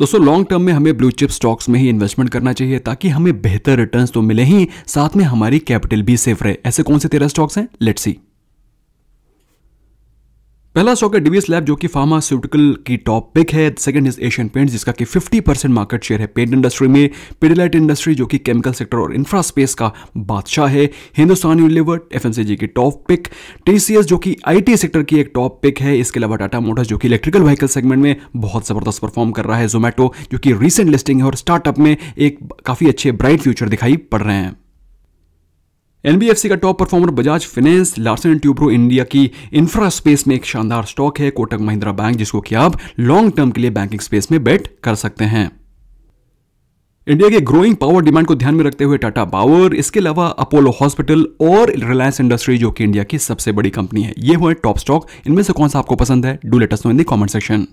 दोस्तों long term में हमें ब्लू चिप स्टॉक्स में ही इन्वेस्टमेंट करना चाहिए ताकि हमें बेहतर रिटर्न्स तो मिले ही साथ में हमारी कैपिटल भी सेफ रहे ऐसे कौन से तेरह स्टॉक्स हैं लेट्स सी पहला स्टॉक है डीवीएस लैब जो कि फार्मास्यूटिकल की टॉप पिक है सेकंड इज एशियन पेंट्स जिसका कि 50 परसेंट मार्केट शेयर है पेंट इंडस्ट्री में पेडिलाइट इंडस्ट्री जो कि केमिकल सेक्टर और इंफ्रास्पेस का बादशाह है हिंदुस्तान यूनिलीवर एफएनसीजी की टॉप पिक टीसीएस जो कि आईटी सेक्टर की एक टॉप पिक है इसके अलावा टाटा मोटर्स जो कि इलेक्ट्रिकल व्हीकल सेगमेंट में बहुत जबरदस्त परफॉर्म कर रहा है जोमेटो जो कि रिसेंट लिस्टिंग है और स्टार्टअप में एक काफ़ी अच्छे ब्राइट फ्यूचर दिखाई पड़ रहे हैं एनबीएफसी का top performer Bajaj finance Larsen and Toubro India की इंफ्रा स्पेस में एक शानदार स्टॉक है कोटक महिंद्रा बैंक जिसको कि आप लॉन्ग टर्म के लिए बैंकिंग स्पेस में बेट कर सकते हैं इंडिया के ग्रोइंग पावर डिमांड को ध्यान में रखते हुए टाटा पावर इसके अलावा अपोलो हॉस्पिटल और रिलायंस इंडस्ट्री जो कि इंडिया की सबसे बड़ी कंपनी है ये हुए टॉप स्टॉक इनमें से कौन सा आपको पसंद है do let's know in the comment section